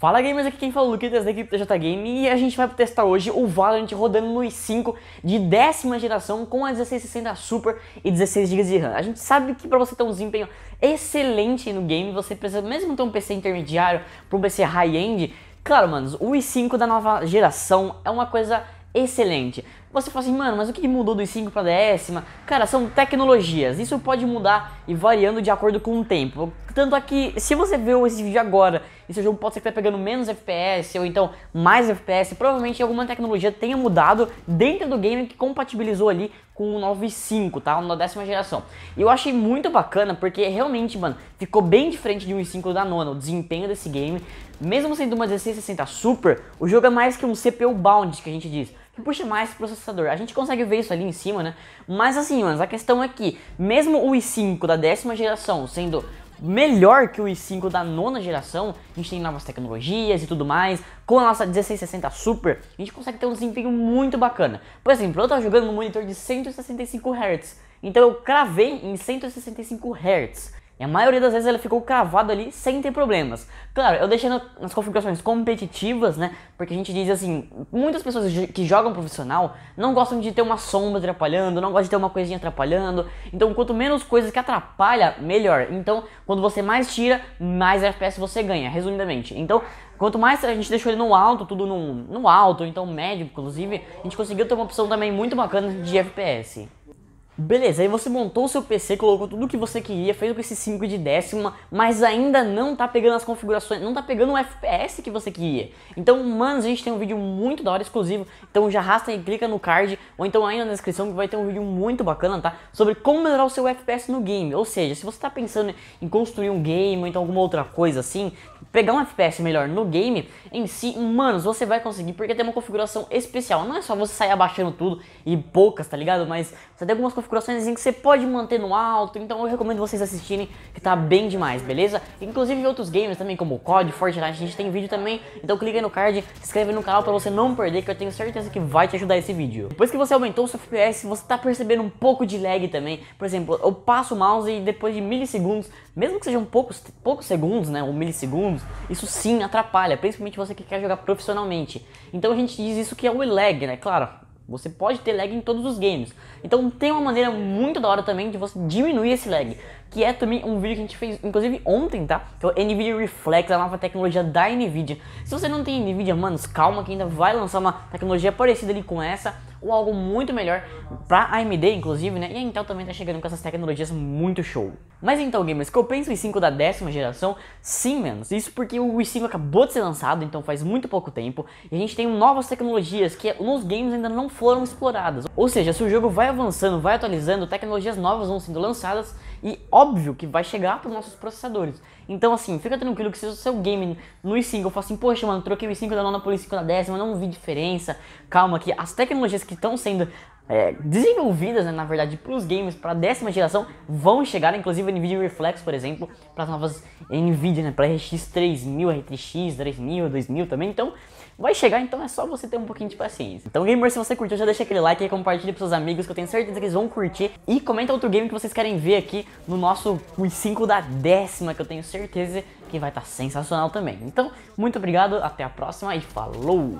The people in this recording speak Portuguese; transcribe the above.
Fala gamers, aqui quem fala é o Luquitas da equipe da J Game e a gente vai testar hoje o Valorant rodando no i5 de décima geração com a 1660 Super e 16 GB de RAM. A gente sabe que para você ter um desempenho excelente no game, você precisa mesmo ter um PC intermediário para um PC high-end. Claro, manos, o i5 da nova geração é uma coisa excelente. Você fala assim, mano, mas o que mudou dos 5 para décima? Cara, são tecnologias. Isso pode mudar e variando de acordo com o tempo. Tanto é que, se você viu esse vídeo agora e seu jogo pode ser que tá pegando menos FPS ou então mais FPS, provavelmente alguma tecnologia tenha mudado dentro do game que compatibilizou ali com o 9.5, tá? Na décima geração. E eu achei muito bacana porque realmente, mano, ficou bem diferente de 5 da nona, o desempenho desse game. Mesmo sendo uma 1660 Super, o jogo é mais que um CPU bound, que a gente diz puxa mais processador. A gente consegue ver isso ali em cima, né? Mas assim, mano, a questão é que mesmo o i5 da décima geração sendo melhor que o i5 da nona geração, a gente tem novas tecnologias e tudo mais, com a nossa 1660 Super, a gente consegue ter um desempenho muito bacana. Por exemplo, eu estava jogando no monitor de 165 Hz, então eu cravei em 165 Hz. E a maioria das vezes ela ficou cravada ali sem ter problemas. Claro, eu deixei nas configurações competitivas, né? Porque a gente diz assim, muitas pessoas que jogam profissional não gostam de ter uma sombra atrapalhando, não gostam de ter uma coisinha atrapalhando. Então, quanto menos coisas que atrapalha, melhor. Então, quando você mais tira, mais FPS você ganha, resumidamente. Então, Quanto mais a gente deixou ele no alto, tudo no, no alto, então médio, inclusive, a gente conseguiu ter uma opção também muito bacana de FPS. Beleza, aí você montou o seu PC, colocou tudo o que você queria, fez com esse 5 de décima, mas ainda não tá pegando as configurações, não tá pegando o FPS que você queria. Então, manos, a gente tem um vídeo muito da hora exclusivo, então já arrasta e clica no card, ou então aí na descrição que vai ter um vídeo muito bacana, tá? Sobre como melhorar o seu FPS no game. Ou seja, se você tá pensando em construir um game ou então alguma outra coisa assim, pegar um FPS melhor no game em si, manos, você vai conseguir, porque tem uma configuração especial. Não é só você sair abaixando tudo e poucas, tá ligado? Mas você tem algumas configurações configurações em que você pode manter no alto, então eu recomendo vocês assistirem, que tá bem demais, beleza? Inclusive em outros games também, como COD, Fortnite, a gente tem vídeo também, então clica aí no card, se inscreve no canal pra você não perder, que eu tenho certeza que vai te ajudar esse vídeo. Depois que você aumentou o seu FPS, você tá percebendo um pouco de lag também, por exemplo, eu passo o mouse e depois de milissegundos, mesmo que sejam poucos, poucos segundos, né, ou milissegundos, isso sim atrapalha, principalmente você que quer jogar profissionalmente. Então a gente diz isso que é o lag, né, claro, você pode ter lag em todos os games. Então tem uma maneira muito da hora também de você diminuir esse lag. Que é também um vídeo que a gente fez, inclusive ontem, tá? Que é o NVIDIA Reflex, é a nova tecnologia da NVIDIA. Se você não tem NVIDIA, manos, calma que ainda vai lançar uma tecnologia parecida ali com essa. Ou algo muito melhor Pra AMD, inclusive, né? E a Intel também tá chegando com essas tecnologias muito show. Mas então, gamers, compensa o i5 da décima geração? Sim, menos. Isso porque o i5 acabou de ser lançado, então faz muito pouco tempo. E a gente tem novas tecnologias que nos games ainda não foram exploradas. Ou seja, se o jogo vai avançando, vai atualizando, tecnologias novas vão sendo lançadas e óbvio que vai chegar para os nossos processadores. Então, assim, fica tranquilo que se o seu game no i5 eu falo assim, poxa, mano, troquei o i5 da nona por i5 da décima, não vi diferença. Calma que as tecnologias que estão sendo é, desenvolvidas, né, na verdade, para os games, para a décima geração, vão chegar, inclusive a NVIDIA Reflex, por exemplo, para as novas NVIDIA, né, para RX 3000, RTX 3000, 2000 também, então vai chegar, então é só você ter um pouquinho de paciência. Então, gamer, se você curtiu, já deixa aquele like e compartilha para seus amigos, que eu tenho certeza que eles vão curtir, e comenta outro game que vocês querem ver aqui no nosso 5 da décima, que eu tenho certeza que vai estar tá sensacional também. Então, muito obrigado, até a próxima e falou!